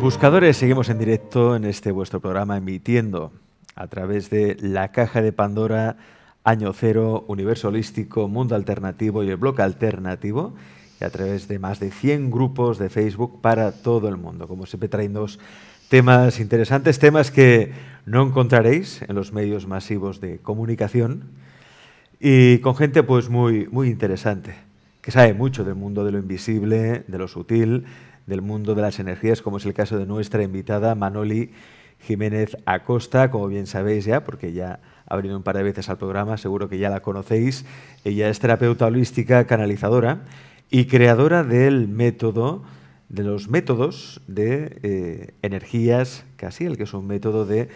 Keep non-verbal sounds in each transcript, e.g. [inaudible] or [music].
Buscadores, seguimos en directo en este vuestro programa emitiendo a través de la caja de Pandora, Año Cero, Universo Holístico, Mundo Alternativo y el Bloque Alternativo y a través de más de 100 grupos de Facebook para todo el mundo. Como siempre traemos temas interesantes, temas que no encontraréis en los medios masivos de comunicación y con gente pues muy, muy interesante, que sabe mucho del mundo de lo invisible, de lo sutil, del mundo de las energías, como es el caso de nuestra invitada Manoli Jiménez Acosta, como bien sabéis ya, porque ya ha venido un par de veces al programa, seguro que ya la conocéis. Ella es terapeuta holística canalizadora y creadora del método, de los métodos de eh, energías, casi el que es un método de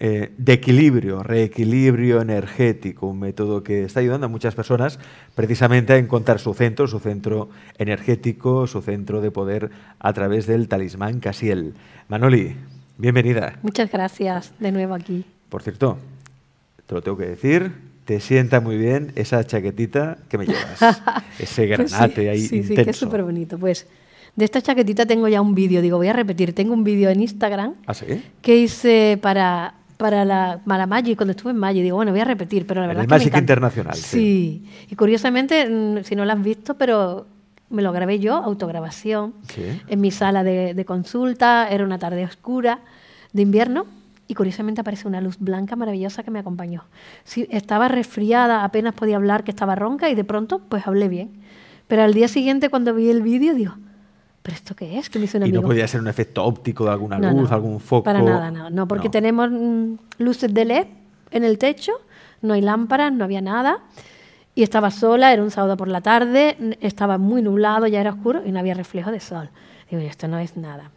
eh, de equilibrio, reequilibrio energético, un método que está ayudando a muchas personas precisamente a encontrar su centro, su centro energético, su centro de poder a través del talismán Casiel. Manoli, bienvenida. Muchas gracias de nuevo aquí. Por cierto, te lo tengo que decir, te sienta muy bien esa chaquetita que me llevas, [laughs] pues ese granate ahí sí, intenso. Sí, que es súper bonito, pues... De esta chaquetita tengo ya un vídeo, digo, voy a repetir, tengo un vídeo en Instagram ¿Ah, que hice para para la, para ...y cuando estuve en mayo... digo, bueno, voy a repetir, pero la verdad... El es que Internacional. Sí. y curiosamente, mm, si no lo has visto, pero me lo grabé yo, autograbación, en mi sala de, consulta, era una tarde oscura de invierno y curiosamente aparece una luz blanca maravillosa que me acompañó. estaba resfriada, apenas podía hablar, que estaba ronca y de pronto pues hablé bien. Pero al día siguiente cuando vi el vídeo digo, ¿pero esto qué es? Que me hizo un amigo. ¿Y no podía ser un efecto óptico de alguna luz, algún foco? Para nada, no, no porque tenemos mm, luces de LED en el techo, no hay lámparas, no había nada. Y estaba sola, era un sábado por la tarde, estaba muy nublado, ya era oscuro y no había reflejo de sol. Digo, esto no es nada.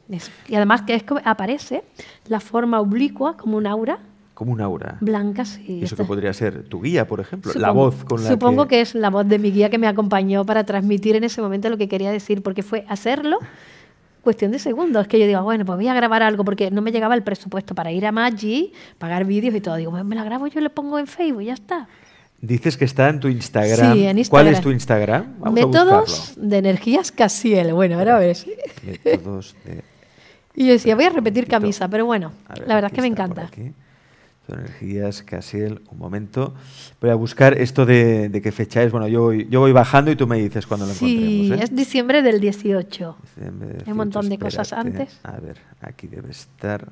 y además que es, aparece la forma oblicua como un aura como un aura. Blanca, sí. ¿Eso que podría ser? ¿Tu guía, por ejemplo? la voz con la Supongo que... es la voz de mi guía que me acompañó para transmitir en ese momento lo que quería decir, porque fue hacerlo cuestión de segundos. Que yo digo, bueno, pues voy a grabar algo, porque no me llegaba el presupuesto para ir a Maggi, pagar vídeos y todo. Digo, me la grabo, yo le pongo en Facebook, ya está. Dices que está en tu Instagram. Sí, en Instagram. ¿Cuál es tu Instagram? Métodos de energías Casiel. Bueno, ahora ves. Métodos de... Y yo decía, voy a repetir camisa, pero bueno, la verdad es que me encanta energías, Casiel, un momento. Voy a buscar esto de, de qué fecha es. Bueno, yo voy, yo voy bajando y tú me dices cuándo lo sí, Sí, ¿eh? es diciembre del 18. Hay un montón de cosas antes. A ver, aquí debe estar.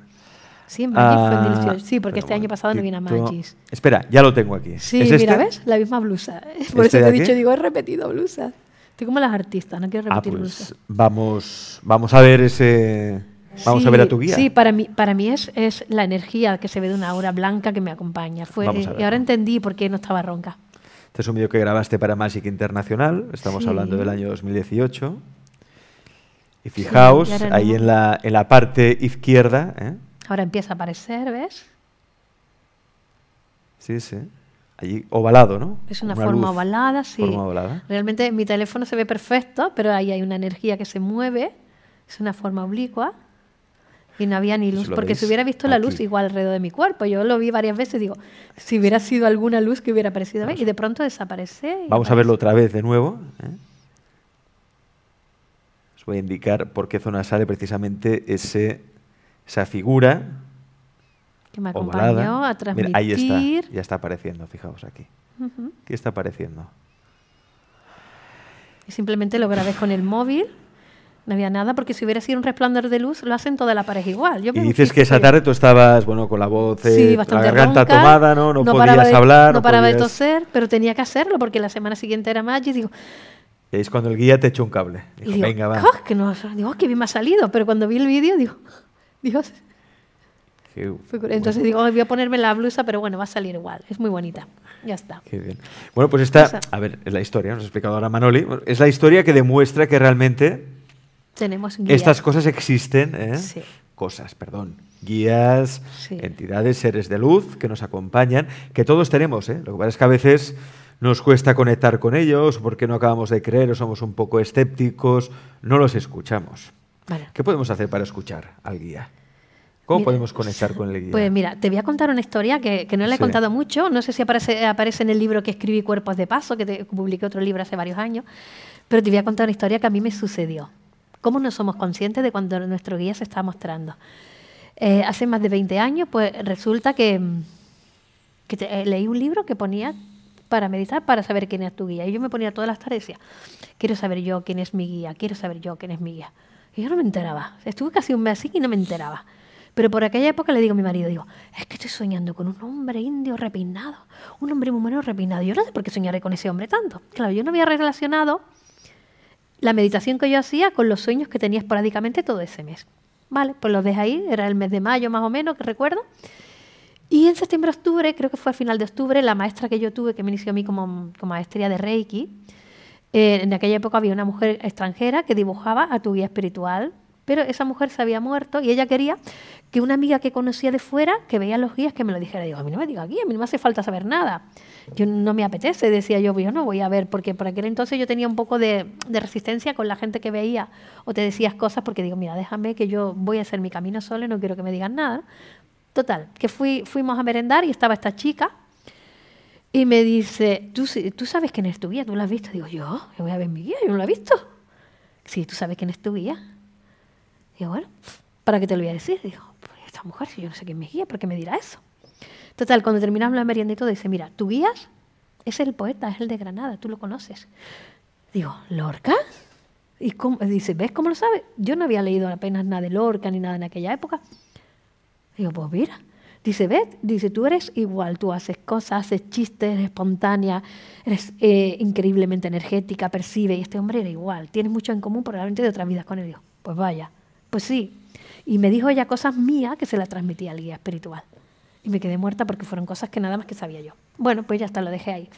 Sí, ah, Sí, porque este año pasado no vino a Magis. Espera, ya lo tengo aquí. Sí, mira, este? ¿ves? La misma blusa. [laughs] Por ¿Este eso te he dicho, digo, he repetido blusas. Estoy como las artistas, no quiero ah, repetir pues blusas. Vamos, vamos a ver ese Vamos a ver a tu guía. Sí, para mí, para mí es, la energía que se ve de una aura blanca que me acompaña. Fue, eh, y ahora entendí por qué no estaba ronca. Este es un vídeo que grabaste para Magic Internacional, estamos hablando del año 2018. Y fijaos, ahí en, la, parte izquierda. ¿eh? Ahora empieza a aparecer, ¿ves? Sí, sí. Allí ovalado, ¿no? Es una, forma ovalada, sí. Forma ovalada. Realmente mi teléfono se ve perfecto, pero ahí hay una energía que se mueve. Es una forma oblicua. Y no había ni luz, porque si hubiera visto la luz igual alrededor de mi cuerpo, yo lo vi varias veces, digo, si hubiera sido alguna luz que hubiera aparecido, y de pronto desaparece. Vamos a verlo otra vez de nuevo. ¿eh? Os voy a indicar por qué zona sale precisamente ese, esa figura. Que me acompañó a transmitir. ahí está, ya está apareciendo, fijaos aquí. ¿Qué está apareciendo? Y simplemente lo grabé con el móvil no había nada, porque si hubiera sido un resplandor de luz, lo hacen toda la pareja igual. y dices que esa tarde tú estabas, bueno, con la voz, eh, la garganta tomada, ¿no? podías hablar. No, paraba de toser, pero tenía que hacerlo, porque la semana siguiente era más y digo... es cuando el guía te echó un cable. digo, venga, va. que digo, ah, bien me ha salido, pero cuando vi el vídeo, digo, [laughs] Dios... Entonces digo, voy a ponerme la blusa, pero bueno, va a salir igual, es muy bonita. Ya está. Bueno, pues esta, a ver, es la historia, nos ha explicado ahora Manoli, es la historia que demuestra que realmente tenemos guías. Estas cosas existen, ¿eh? Cosas, perdón. Guías, entidades, seres de luz que nos acompañan, que todos tenemos, ¿eh? Lo que pasa es que a veces nos cuesta conectar con ellos, porque no acabamos de creer, o somos un poco escépticos, no los escuchamos. ¿Qué podemos hacer para escuchar al guía? ¿Cómo podemos conectar con el guía? Pues mira, te voy a contar una historia que, no la he contado mucho. No sé si aparece, en el libro que escribí Cuerpos de Paso, que te, publiqué otro libro hace varios años, pero te voy a contar una historia que a mí me sucedió. ¿Cómo no somos conscientes de cuando nuestro guía se está mostrando? Eh, hace más de 20 años, pues resulta que, mm, eh, leí un libro que ponía para meditar, para saber quién es tu guía. Y yo me ponía todas las tareas, quiero saber yo quién es mi guía, quiero saber yo quién es mi guía. Y yo no me enteraba. Estuve casi un mes así y no me enteraba. Pero por aquella época le digo a mi marido, digo, es que estoy soñando con un hombre indio repinado, un hombre muy bueno repinado. Yo no sé por qué soñaré con ese hombre tanto. Claro, yo no había relacionado la meditación que yo hacía con los sueños que tenía esporádicamente todo ese mes. Vale, pues los de ahí, era el mes de mayo más o menos, que recuerdo. Y en septiembre-octubre, creo que fue a final de octubre, la maestra que yo tuve, que me inició a mí como, como maestría de Reiki, eh, en aquella época había una mujer extranjera que dibujaba a tu guía espiritual, pero esa mujer se había muerto y ella quería que una amiga que conocía de fuera, que veía los guías, que me lo dijera. Digo, a mí no me diga guía, a mí no me hace falta saber nada. Yo no me apetece, decía yo, pues yo no voy a ver, porque por aquel entonces yo tenía un poco de, resistencia con la gente que veía o te decías cosas, porque digo, mira, déjame que yo voy a hacer mi camino solo y no quiero que me digan nada. Total, que fuimos a merendar y estaba esta chica, y me dice, ¿Tú, ¿tú sabes quién es tu guía? ¿Tú la has visto? Digo, yo, yo voy a ver mi guía, yo no la he visto. Sí, ¿tú sabes quién es tu guía? Digo, bueno, ¿para qué te lo voy a decir? Dijo, pues esta mujer, si yo no sé quién me guía, ¿por qué me dirá eso? Total, cuando terminamos la merienda y todo, dice, mira, tu guías? es el poeta, es el de Granada, tú lo conoces. Digo, ¿Lorca? Y dice, ¿ves cómo lo sabe? Yo no había leído apenas nada de Lorca ni nada en aquella época. Digo, pues mira. Dice, ¿ves? Dice, tú eres igual, tú haces cosas, haces chistes, eres espontánea, eres eh, increíblemente energética, percibe. Y este hombre era igual, tienes mucho en común probablemente de otras vidas con él. Digo, pues vaya, pues sí, y me dijo ella cosas mías que se las transmitía al guía espiritual. Y me quedé muerta porque fueron cosas que nada más que sabía yo. Bueno, pues ya hasta lo dejé ahí.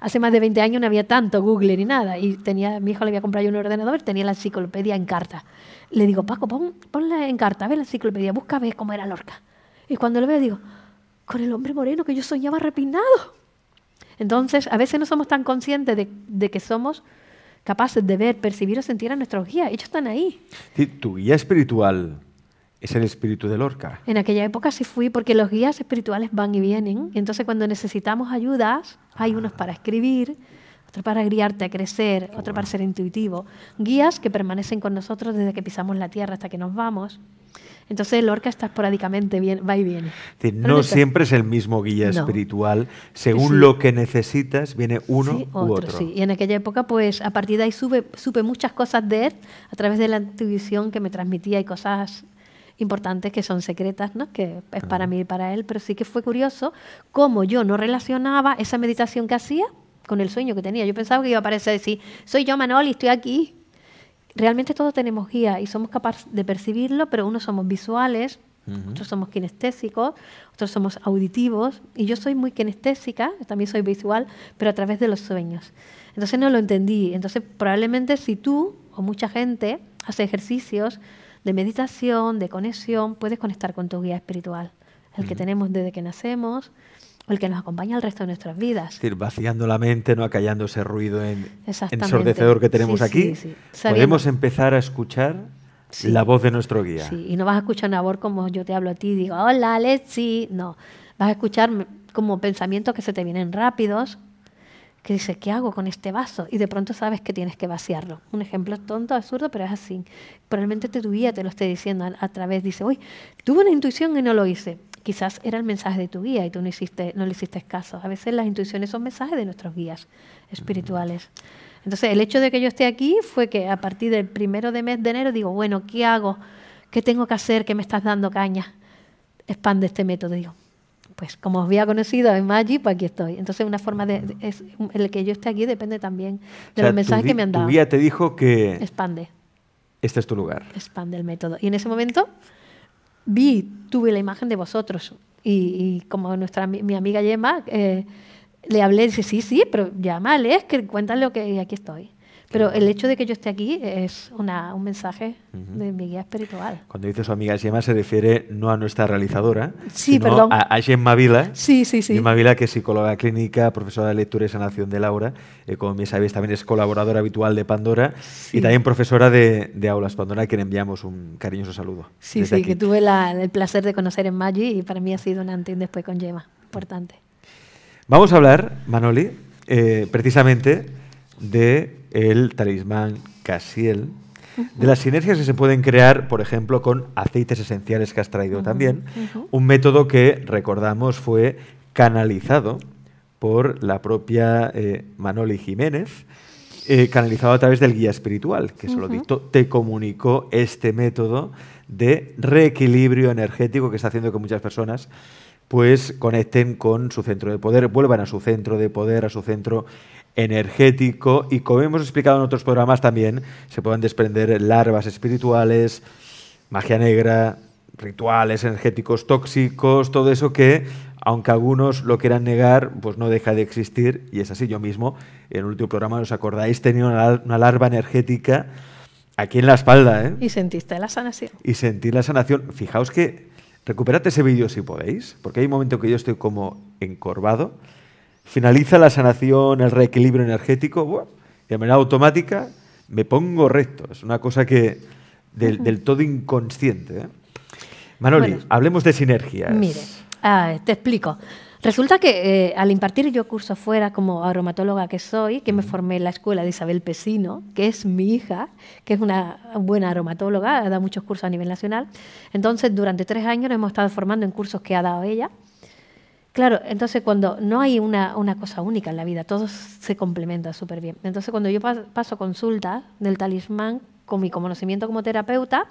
Hace más de 20 años no había tanto Google ni nada. Y tenía, mi hijo le había comprado yo un ordenador, tenía la enciclopedia en carta. Le digo, Paco, pon, ponla en carta, ve la enciclopedia, busca, ve cómo era Lorca. Y cuando lo veo digo, con el hombre moreno que yo soñaba repinado. Entonces, a veces no somos tan conscientes de que somos capaces de ver, percibir o sentir a nuestros guías. Ellos están ahí. Tu guía espiritual es el espíritu del orca? En aquella época sí fui porque los guías espirituales van y vienen. Y entonces cuando necesitamos ayudas, hay unos para escribir, otros para guiarte a crecer, otros para ser intuitivo. Guías que permanecen con nosotros desde que pisamos la tierra hasta que nos vamos. Entonces Lorca está esporádicamente, bien, va y viene. no, siempre es el mismo guía espiritual. Según lo que necesitas, viene uno u otro. Y en aquella época, pues a partir de ahí supe, supe muchas cosas de él a través de la intuición que me transmitía y cosas importantes que son secretas, ¿no? que es para mí y para él, pero sí que fue curioso cómo yo no relacionaba esa meditación que hacía con el sueño que tenía. Yo pensaba que iba a aparecer decir, soy yo Manoli, estoy aquí, realmente todos tenemos guía y somos capaces de percibirlo, pero unos somos visuales, otros somos kinestésicos, otros somos auditivos, y yo soy muy kinestésica, también soy visual, pero a través de los sueños. Entonces no lo entendí. Entonces probablemente si tú o mucha gente hace ejercicios de meditación, de conexión, puedes conectar con tu guía espiritual, el que tenemos desde que nacemos o el que nos acompaña el resto de nuestras vidas. Es decir, vaciando la mente, no acallando ese ruido en, ensordecedor que tenemos aquí, podemos empezar a escuchar la voz de nuestro guía. Sí, y no vas a escuchar una voz como yo te hablo a ti y digo, hola, Alexi. No, vas a escuchar como pensamientos que se te vienen rápidos, que dices, ¿qué hago con este vaso? Y de pronto sabes que tienes que vaciarlo. Un ejemplo tonto, absurdo, pero es así. Probablemente tu guía te lo esté diciendo a, a través, dice, uy, tuve una intuición y no lo hice Quizás era el mensaje de tu guía y tú no, hiciste, no le hiciste caso. A veces las intuiciones son mensajes de nuestros guías espirituales. Entonces, el hecho de que yo esté aquí fue que a partir del primero de mes de enero digo, bueno, ¿qué hago? ¿Qué tengo que hacer? ¿Qué me estás dando caña? Expande este método. Digo, pues como os había conocido en Magi pues aquí estoy. Entonces, una forma de. el que yo esté aquí depende también de los mensajes que me han dado. Tu guía te dijo que. Expande. Este es tu lugar. Expande el método. Y en ese momento vi, tuve la imagen de vosotros. Y, como nuestra, mi amiga Yema, eh, le hablé, y dice, sí, sí, pero llámale, es que cuéntale lo que aquí estoy. Pero el hecho de que yo esté aquí es un mensaje de mi guía espiritual. Cuando dice su amiga Gemma se refiere no a nuestra realizadora, sino A, Gemma Vila. Sí, sí, sí. Gemma Vila, que es psicóloga clínica, profesora de lectura y sanación de Laura, eh, como bien sabéis también es colaboradora habitual de Pandora y también profesora de, Aulas Pandora, a quien enviamos un cariñoso saludo. Sí, sí, que tuve el placer de conocer en Maggi y para mí ha sido un antes y después con Gemma, importante. Vamos a hablar, Manoli, eh, precisamente de el talismán Casiel, de las sinergias que se pueden crear, por ejemplo, con aceites esenciales que has traído también. Un método que, recordamos, fue canalizado por la propia eh, Manoli Jiménez, eh, canalizado a través del guía espiritual, que te comunicó este método de reequilibrio energético que está haciendo que muchas personas pues conecten con su centro de poder, vuelvan a su centro de poder, a su centro energético y como hemos explicado en otros programas también se pueden desprender larvas espirituales, magia negra, rituales energéticos tóxicos, todo eso que aunque algunos lo quieran negar, pues no deja de existir y es así yo mismo. En el último programa, ¿os acordáis? Tenía una larva energética aquí en la espalda. ¿eh? Y sentiste la sanación. Y sentí la sanación. Fijaos que recuperad ese vídeo si podéis, porque hay un momento que yo estoy como encorvado finaliza la sanación, el reequilibrio energético, y de manera automática me pongo recto. Es una cosa que del, todo inconsciente. ¿eh? Manoli, hablemos de sinergias. Mire, ah, te explico. Resulta que eh, al impartir yo cursos fuera como aromatóloga que soy, que me formé en la escuela de Isabel Pesino, que es mi hija, que es una buena aromatóloga, da muchos cursos a nivel nacional. Entonces, durante tres años hemos estado formando en cursos que ha dado ella. Claro, entonces cuando no hay una, cosa única en la vida, todo se complementa súper bien. Entonces cuando yo paso consulta del talismán, con mi conocimiento como terapeuta,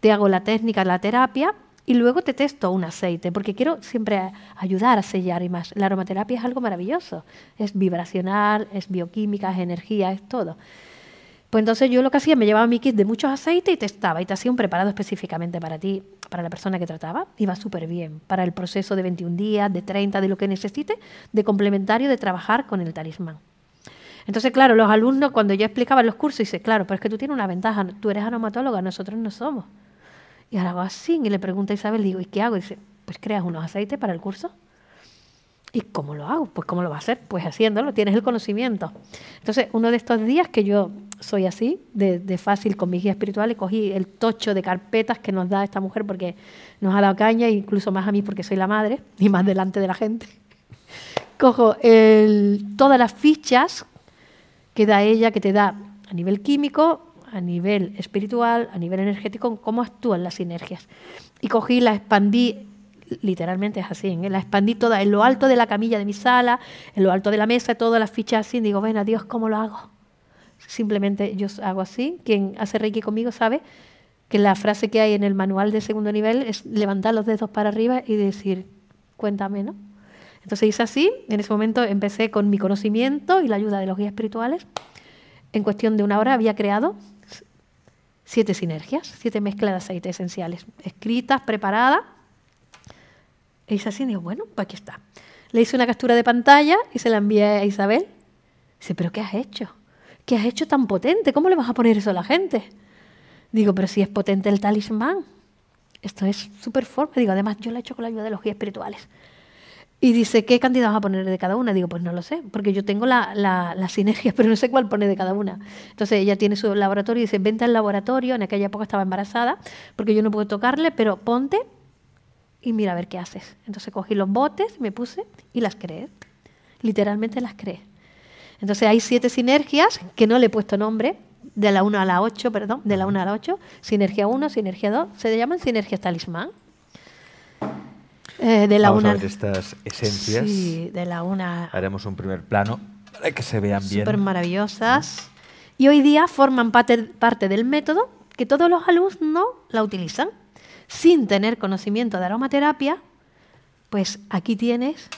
te hago la técnica, la terapia, y luego te testo un aceite, porque quiero siempre ayudar a sellar y más. La aromaterapia es algo maravilloso, es vibracional, es bioquímica, es energía, es todo. Pues entonces yo lo que hacía, me llevaba mi kit de muchos aceites y testaba y te hacía un preparado específicamente para ti, para la persona que trataba. Iba súper bien para el proceso de 21 días, de 30, de lo que necesite, de complementario, de trabajar con el talismán. Entonces, claro, los alumnos, cuando yo explicaba los cursos, dice, claro, pero es que tú tienes una ventaja, tú eres aromatóloga, nosotros no somos. Y ahora hago así, y le pregunto a Isabel, digo, ¿y qué hago? Y dice, pues creas unos aceites para el curso. ¿Y cómo lo hago? Pues cómo lo va a hacer? Pues haciéndolo, tienes el conocimiento. Entonces, uno de estos días que yo soy así, de, fácil con mi guía espiritual, y cogí el tocho de carpetas que nos da esta mujer porque nos ha dado caña, incluso más a mí porque soy la madre, [laughs] y más delante de la gente. Cojo todas las fichas que da ella, que te da a nivel químico, a nivel espiritual, a nivel energético, cómo actúan las sinergias. Y cogí, la expandí, literalmente es así, ¿eh? la expandí toda en lo alto de la camilla de mi sala, en lo alto de la mesa, todas las fichas así, y digo, ven, Dios, ¿cómo lo hago? Simplemente yo hago así. Quien hace Reiki conmigo sabe que la frase que hay en el manual de segundo nivel es levantar los dedos para arriba y decir, cuéntame, ¿no? Entonces hice así, en ese momento empecé con mi conocimiento y la ayuda de los guías espirituales. En cuestión de una hora había creado siete sinergias, siete mezclas de aceites esenciales, escritas, preparadas. E hice así y digo, bueno, pues aquí está. Le hice una captura de pantalla y se la envié a Isabel. Dice, ¿pero qué has hecho? ¿Qué has hecho tan potente, ¿cómo le vas a poner eso a la gente? Digo, pero si es potente el talismán, esto es súper fuerte. Digo, además yo lo he hecho con la ayuda de los guías espirituales. Y dice, ¿qué cantidad vas a poner de cada una? Digo, pues no lo sé, porque yo tengo la, la, sinergia, [laughs] pero no sé cuál pone de cada una. Entonces ella tiene su laboratorio y dice, vente al laboratorio, en aquella época estaba embarazada, porque yo no puedo tocarle, pero ponte y mira a ver qué haces. Entonces cogí los botes, me puse y las creé. Literalmente las creé. Entonces hay siete sinergias que no le he puesto nombre, de la 1 a la 8, perdón, de la 1 a la 8, sinergia 1, sinergia 2, se llaman sinergias talismán. Eh, de la Vamos una, a estas esencias. Sí, de la una. Haremos un primer plano para que se vean bien. Súper maravillosas. Y hoy día forman parte, parte del método que todos los alumnos la utilizan. Sin tener conocimiento de aromaterapia, pues aquí tienes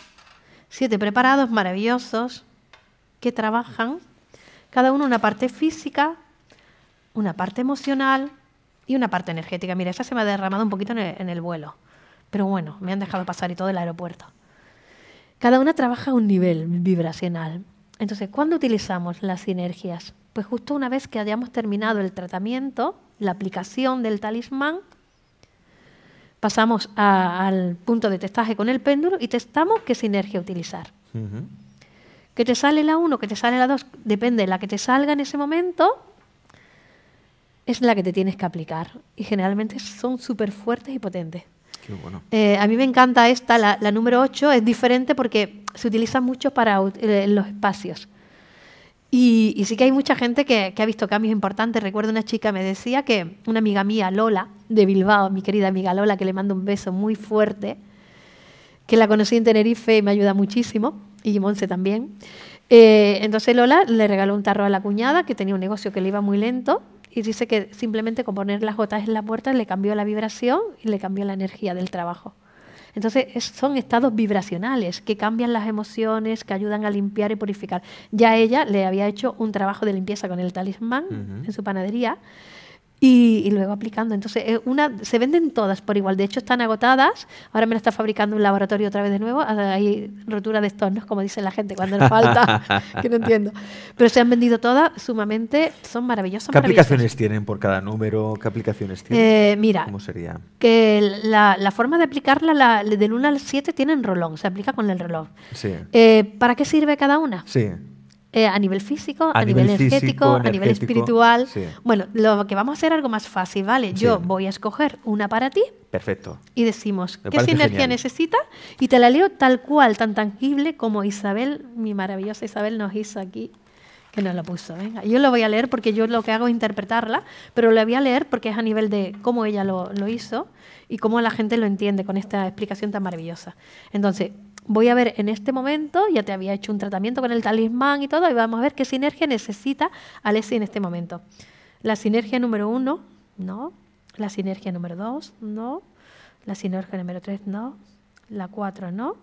siete preparados maravillosos que trabajan, cada uno una parte física, una parte emocional y una parte energética. Mira, esa se me ha derramado un poquito en el, vuelo, pero bueno, me han dejado pasar y todo el aeropuerto. Cada una trabaja a un nivel vibracional. Entonces, ¿cuándo utilizamos las sinergias? Pues justo una vez que hayamos terminado el tratamiento, la aplicación del talismán, pasamos al punto de testaje con el péndulo y testamos qué sinergia utilizar que te sale la 1, que te sale la 2, depende, de la que te salga en ese momento es la que te tienes que aplicar. Y generalmente son súper fuertes y potentes. Eh, a mí me encanta esta, la, número 8, es diferente porque se utiliza mucho para eh, los espacios. Y, sí que hay mucha gente que, que, ha visto cambios importantes. Recuerdo una chica me decía que una amiga mía, Lola, de Bilbao, mi querida amiga Lola, que le mando un beso muy fuerte, que la conocí en Tenerife y me ayuda muchísimo, y Monse también. Eh, entonces Lola le regaló un tarro a la cuñada que tenía un negocio que le iba muy lento y dice que simplemente con poner las gotas en la puerta le cambió la vibración y le cambió la energía del trabajo. Entonces son estados vibracionales que cambian las emociones, que ayudan a limpiar y purificar. Ya ella le había hecho un trabajo de limpieza con el talismán en su panadería y, luego aplicando. Entonces, eh, una, se venden todas por igual. De hecho, están agotadas. Ahora me la está fabricando un laboratorio otra vez de nuevo. Ah, hay rotura de estornos, como dice la gente cuando falta, [laughs] que no entiendo. Pero se han vendido todas sumamente. Son maravillosas. ¿Qué aplicaciones tienen por cada número? ¿Qué aplicaciones tienen? Eh, mira, ¿cómo sería? Que la, la forma de aplicarla, la, del 1 al 7, tienen rolón. Se aplica con el reloj. Sí. Eh, ¿Para qué sirve cada una? Sí. Eh, a nivel físico, a, nivel, energético, a nivel espiritual. Bueno, lo que vamos a hacer es algo más fácil, ¿vale? Yo voy a escoger una para ti. Perfecto. Y decimos, ¿qué sinergia necesita? Y te la leo tal cual, tan tangible como Isabel, mi maravillosa Isabel, nos hizo aquí que nos la puso. Venga, yo lo voy a leer porque yo lo que hago es interpretarla, pero lo voy a leer porque es a nivel de cómo ella lo, lo hizo y cómo la gente lo entiende con esta explicación tan maravillosa. Entonces, voy a ver en este momento, ya te había hecho un tratamiento con el talismán y todo, y vamos a ver qué sinergia necesita Alessi en este momento. La sinergia número uno, no. La sinergia número dos, no. La sinergia número tres, no. La cuatro, no.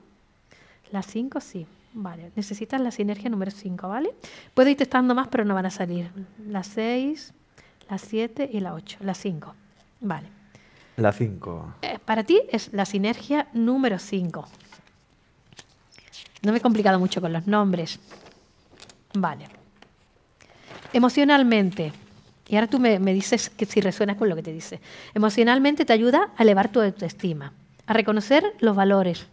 La cinco, sí. Vale, necesitas la sinergia número 5, ¿vale? Puedo ir testando más, pero no van a salir. La 6, la 7 y la 8. La cinco, ¿vale? La cinco. Eh, para ti es la sinergia número 5. No me he complicado mucho con los nombres. Vale. Emocionalmente. Y ahora tú me, me dices que si resuenas con lo que te dice. Emocionalmente te ayuda a elevar tu autoestima, a reconocer los valores,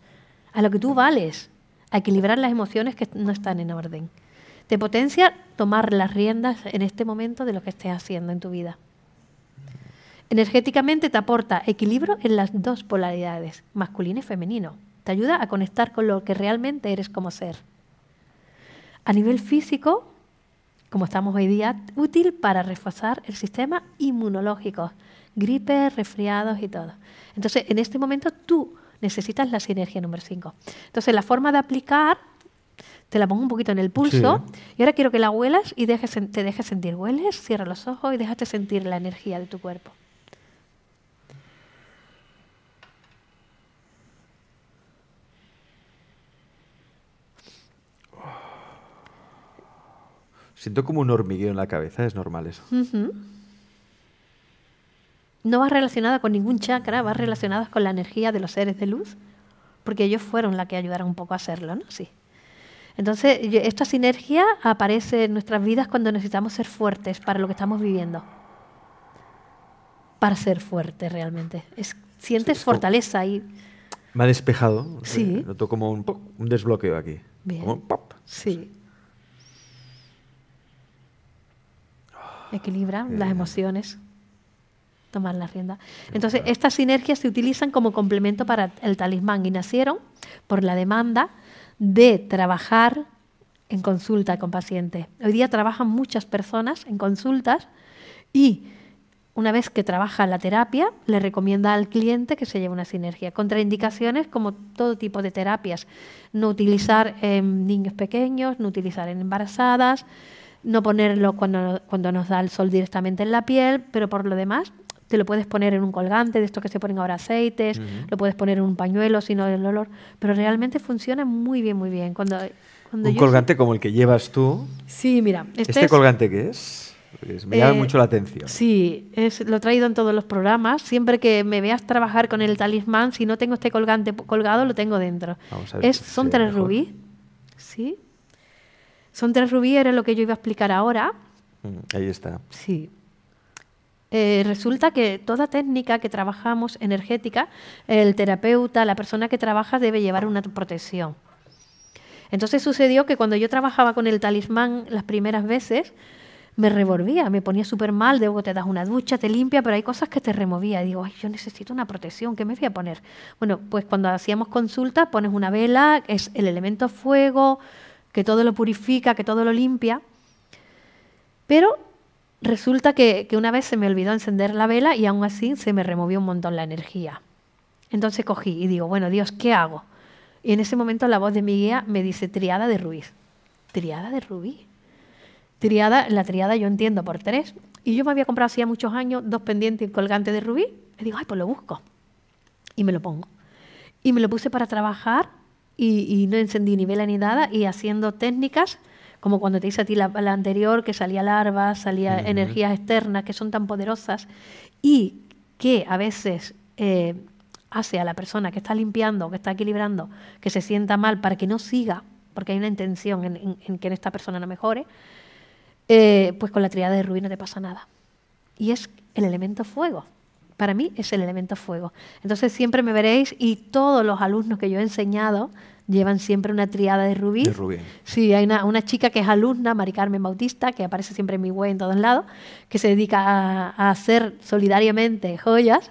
a lo que tú vales, a equilibrar las emociones que no están en orden. Te potencia tomar las riendas en este momento de lo que estés haciendo en tu vida. Energéticamente te aporta equilibrio en las dos polaridades, masculino y femenino. Te ayuda a conectar con lo que realmente eres como ser. A nivel físico, como estamos hoy día, útil para reforzar el sistema inmunológico, gripes, resfriados y todo. Entonces, en este momento tú necesitas la sinergia número 5. Entonces, la forma de aplicar, te la pongo un poquito en el pulso y ahora quiero que la huelas y te dejes sentir. Hueles, cierra los ojos y déjate sentir la energía de tu cuerpo. Siento como un hormigueo en la cabeza, es normal eso. No vas relacionada con ningún chakra, vas relacionada con la energía de los seres de luz, porque ellos fueron la que ayudaron un poco a hacerlo, ¿no? Sí. Entonces, esta sinergia aparece en nuestras vidas cuando necesitamos ser fuertes para lo que estamos viviendo. Para ser fuertes, realmente. sientes fortaleza y... Me ha despejado. Sí. Eh, noto como un, desbloqueo aquí. Como un pop. Sí. Equilibran eh, las emociones, tomar la rienda. Entonces, estas sinergias se utilizan como complemento para el talismán y nacieron por la demanda de trabajar en consulta con pacientes. Hoy día trabajan muchas personas en consultas y una vez que trabaja la terapia, le recomienda al cliente que se lleve una sinergia. Contraindicaciones como todo tipo de terapias. No utilizar en em, niños pequeños, no utilizar en embarazadas, no ponerlo cuando, cuando nos da el sol directamente en la piel, pero por lo demás te lo puedes poner en un colgante, de estos que se ponen ahora aceites, lo puedes poner en un pañuelo, si no el olor, pero realmente funciona muy bien, muy bien. Cuando, un colgante como el que llevas tú. Sí, mira. ¿Este, ¿Este colgante qué es? me llama eh, mucho la atención. Sí, es, lo he traído en todos los programas. Siempre que me veas trabajar con el talismán, si no tengo este colgante colgado, lo tengo dentro. es, son tres rubí, ¿sí? Son tres rubíes, era lo que yo iba a explicar ahora. Mm, ahí está. Sí. Eh, resulta que toda técnica que trabajamos energética, el terapeuta, la persona que trabaja debe llevar una protección. Entonces sucedió que cuando yo trabajaba con el talismán las primeras veces, me revolvía, me ponía súper mal, luego oh, te das una ducha, te limpia, pero hay cosas que te removía. digo, ay, yo necesito una protección, ¿qué me voy a poner? Bueno, pues cuando hacíamos consulta, pones una vela, es el elemento fuego, que todo lo purifica, que todo lo limpia. Pero resulta que, una vez se me olvidó encender la vela y aún así se me removió un montón la energía. Entonces cogí y digo, bueno, Dios, ¿qué hago? Y en ese momento la voz de mi guía me dice, triada de rubí. Triada de rubí. Triada, la triada yo entiendo por tres. Y yo me había comprado hacía muchos años dos pendientes colgantes de rubí. Y digo, ay, pues lo busco. Y me lo pongo. Y me lo puse para trabajar y, no encendí ni vela ni nada y haciendo técnicas como cuando te hice a ti la, anterior que salía larvas, salía energías externas que son tan poderosas y que a veces eh, hace a la persona que está limpiando, que está equilibrando, que se sienta mal para que no siga, porque hay una intención en, que esta persona no mejore, eh, pues con la triada de ruina no te pasa nada. Y es el elemento fuego. Para mí es el elemento fuego. Entonces siempre me veréis y todos los alumnos que yo he enseñado llevan siempre una triada de rubí. De Sí, hay una, chica que es alumna, Mari Carmen Bautista, que aparece siempre en mi web en todos lados, que se dedica a, hacer solidariamente joyas.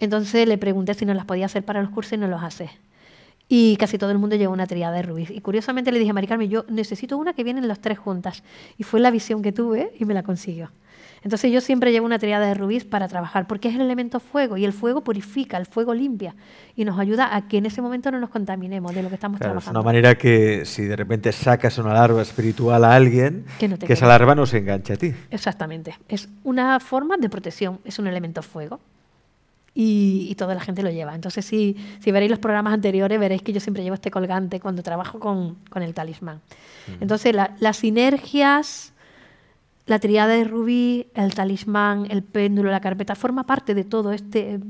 Entonces le pregunté si nos las podía hacer para los cursos y no las hace. Y casi todo el mundo lleva una triada de rubí. Y curiosamente le dije a Mari Carmen, yo necesito una que vienen las tres juntas. Y fue la visión que tuve y me la consiguió. Entonces yo siempre llevo una triada de rubíes para trabajar, porque es el elemento fuego y el fuego purifica, el fuego limpia y nos ayuda a que en ese momento no nos contaminemos de lo que estamos trabajando. Es una manera que si de repente sacas una larva espiritual a alguien, que, esa larva no se enganche a ti. Exactamente, es una forma de protección, es un elemento fuego. Y, toda la gente lo lleva. Entonces, si, veréis los programas anteriores, veréis que yo siempre llevo este colgante cuando trabajo con, el talismán. Entonces, las sinergias la triada de rubí, el talismán, el péndulo, la carpeta, forma parte de todo este eh,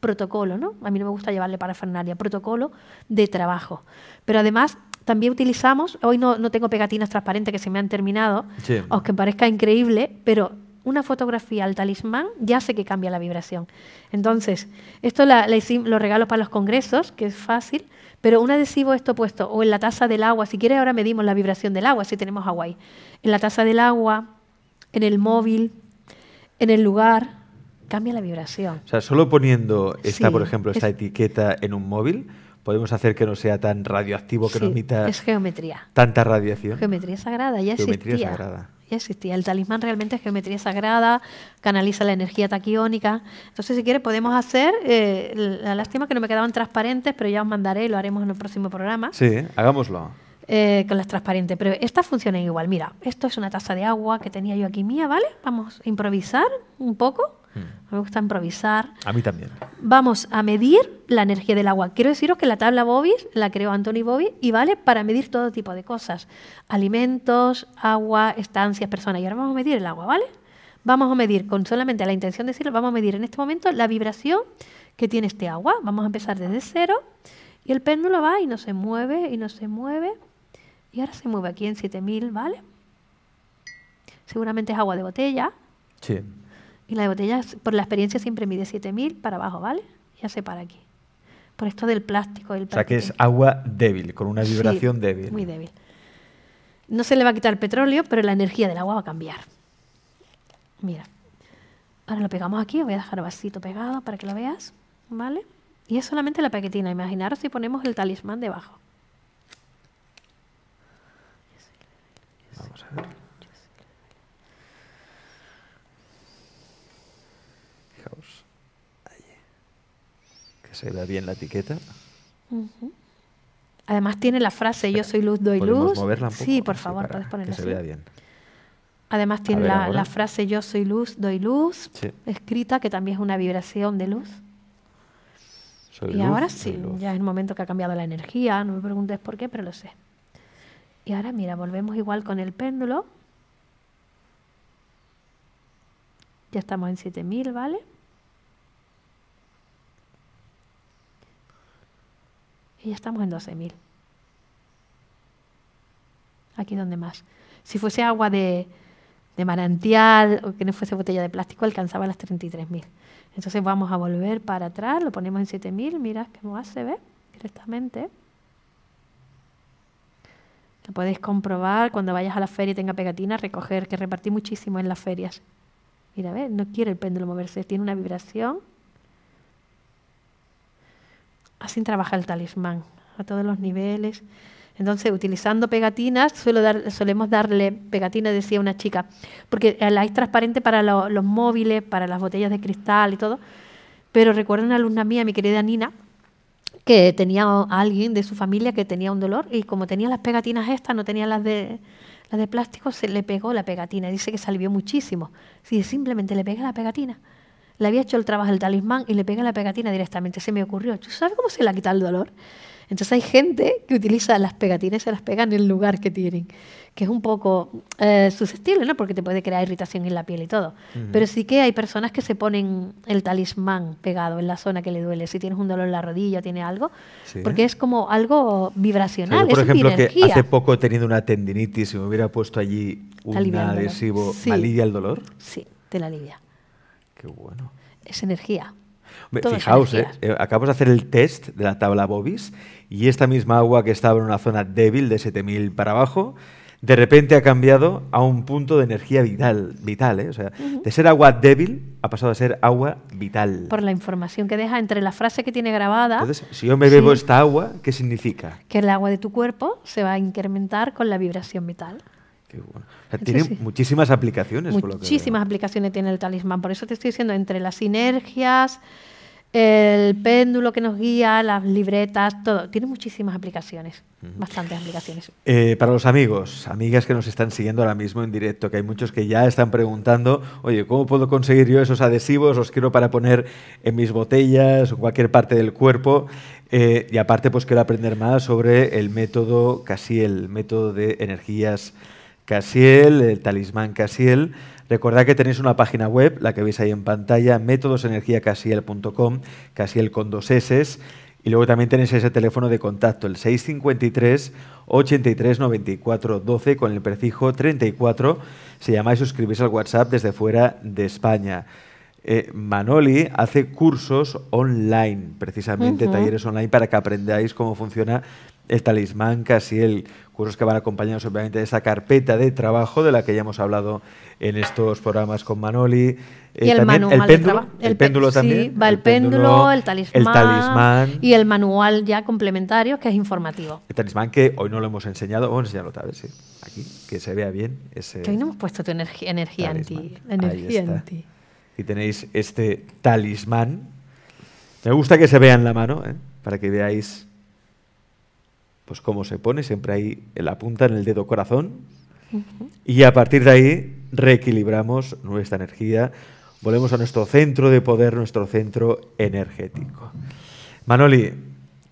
protocolo, ¿no? A mí no me gusta llevarle parafernalia, protocolo de trabajo. Pero además también utilizamos, hoy no, no tengo pegatinas transparentes que se me han terminado, aunque parezca increíble, pero una fotografía al talismán ya sé que cambia la vibración. Entonces, esto la, hicimos lo regalo para los congresos, que es fácil, pero un adhesivo esto puesto o en la taza del agua, si quieres ahora medimos la vibración del agua, si tenemos agua ahí, en la taza del agua, en el móvil, en el lugar, cambia la vibración. O sea, solo poniendo esta, por ejemplo, esta etiqueta en un móvil, podemos hacer que no sea tan radioactivo, que no emita... es geometría. Tanta radiación. Geometría sagrada, ya geometría existía. Sagrada. Ya existía. El talismán realmente es geometría sagrada, canaliza la energía taquiónica. Entonces, si quiere podemos hacer. Eh, la lástima que no me quedaban transparentes, pero ya os mandaré, lo haremos en el próximo programa. Sí, hagámoslo con eh, las transparentes. Pero estas funcionan igual. Mira, esto es una taza de agua que tenía yo aquí mía, ¿vale? Vamos a improvisar un poco. Hmm. Me gusta improvisar. A mí también. Vamos a medir la energía del agua. Quiero deciros que la tabla Bobis la creó Anthony Bobby y vale para medir todo tipo de cosas. Alimentos, agua, estancias, personas. Y ahora vamos a medir el agua, ¿vale? Vamos a medir, con solamente la intención de decirlo, vamos a medir en este momento la vibración que tiene este agua. Vamos a empezar desde cero y el péndulo va y no se mueve y no se mueve. Y ahora se mueve aquí en 7000, ¿vale? Seguramente es agua de botella. Sí. Y la de botella, por la experiencia, siempre mide 7000 para abajo, ¿vale? Ya se para aquí. Por esto del plástico. El o sea, que es agua débil, con una vibración débil. Muy débil. No se le va a quitar el petróleo, pero la energía del agua va a cambiar. Mira. Ahora lo pegamos aquí, voy a dejar el vasito pegado para que lo veas, ¿vale? Y es solamente la paquetina. Imaginaros si ponemos el talismán debajo. Vamos a Que se vea bien la etiqueta. Además tiene la frase yo soy luz, doy luz. Sí, por favor, puedes ponerla. se vea bien. Además tiene la, frase yo soy luz, doy luz, escrita, que también es una vibración de luz. y ahora sí, ya es el momento que ha cambiado la energía, no me preguntes por qué, pero lo sé. Y ahora mira, volvemos igual con el péndulo. Ya estamos en 7000, ¿vale? Y ya estamos en 12.000. Aquí donde más. Si fuese agua de, manantial o que no fuese botella de plástico, alcanzaba las 33.000. Entonces vamos a volver para atrás, lo ponemos en 7.000, mira cómo se ve Directamente. Lo podéis comprobar cuando vayas a la feria y tenga pegatinas, recoger, que repartí muchísimo en las ferias. Mira, ve, ver, no quiere el péndulo moverse, tiene una vibración. Así trabaja el talismán, a todos los niveles. Entonces, utilizando pegatinas, suelo solemos darle pegatinas decía una chica, porque la eh, es transparente para los móviles, para las botellas de cristal y todo. Pero recuerda una alumna mía, mi querida Nina, que tenía alguien de su familia que tenía un dolor y como tenía las pegatinas estas, no tenía las de, las de plástico, se le pegó la pegatina. Dice que salió muchísimo. Si simplemente le pega la pegatina. Le había hecho el trabajo del talismán y le pega la pegatina directamente. Se me ocurrió. ¿Tú sabes cómo se le ha quitado el dolor? Entonces hay gente que utiliza las pegatinas y se las pega en el lugar que tienen, que es un poco eh, susceptible, ¿no? Porque te puede crear irritación en la piel y todo. Pero sí que hay personas que se ponen el talismán pegado en la zona que le duele, si tienes un dolor en la rodilla, tiene algo, porque es como algo vibracional. por ejemplo, que hace poco he tenido una tendinitis y me hubiera puesto allí un adhesivo, alivia el dolor? Sí, te la alivia. Qué bueno. Es energía. Fijaos, eh, eh, acabamos de hacer el test de la tabla Bobis y esta misma agua que estaba en una zona débil de 7000 para abajo, de repente ha cambiado a un punto de energía vital, vital eh, de ser agua débil ha pasado a ser agua vital. Por la información que deja entre la frase que tiene grabada. si yo me bebo esta agua, ¿qué significa? Que el agua de tu cuerpo se va a incrementar con la vibración vital tiene muchísimas aplicaciones. Muchísimas aplicaciones tiene el talismán. Por eso te estoy diciendo, entre las sinergias, el péndulo que nos guía, las libretas, todo. Tiene muchísimas aplicaciones, bastantes aplicaciones. Eh, para los amigos, amigas que nos están siguiendo ahora mismo en directo, que hay muchos que ya están preguntando, oye, ¿cómo puedo conseguir yo esos adhesivos? Los quiero para poner en mis botellas o cualquier parte del cuerpo. Eh, y aparte, pues quiero aprender más sobre el método, casi el método de energías Casiel, el talismán Casiel. Recordad que tenéis una página web, la que veis ahí en pantalla, métodosenergiacasiel.com, Casiel con dos S. Y luego también tenéis ese teléfono de contacto, el 653 83 94 12 con el prefijo 34. Se llama y suscribís al WhatsApp desde fuera de España. Eh, Manoli hace cursos online, precisamente talleres online para que aprendáis cómo funciona el talismán casi el cursos que van acompañados obviamente de esa carpeta de trabajo de la que ya hemos hablado en estos programas con Manoli. Eh, y el manual el péndulo, el, el péndulo sí, también. va el, péndulo, el, talismán, el, talismán, y el manual ya complementario que es informativo. El talismán que hoy no lo hemos enseñado, vamos a enseñarlo tal vez, sí. aquí, que se vea bien. que hoy no hemos puesto tu energía en ti. Energía en Y tenéis este talismán. Me gusta que se vea en la mano, ¿eh? para que veáis pues como se pone, siempre ahí la punta en el dedo corazón. Y a partir de ahí reequilibramos nuestra energía, volvemos a nuestro centro de poder, nuestro centro energético. Manoli,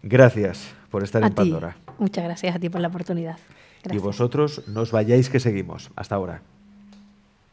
gracias por estar en Pandora. Muchas gracias a ti por la oportunidad. Y vosotros nos vayáis que seguimos. Hasta ahora.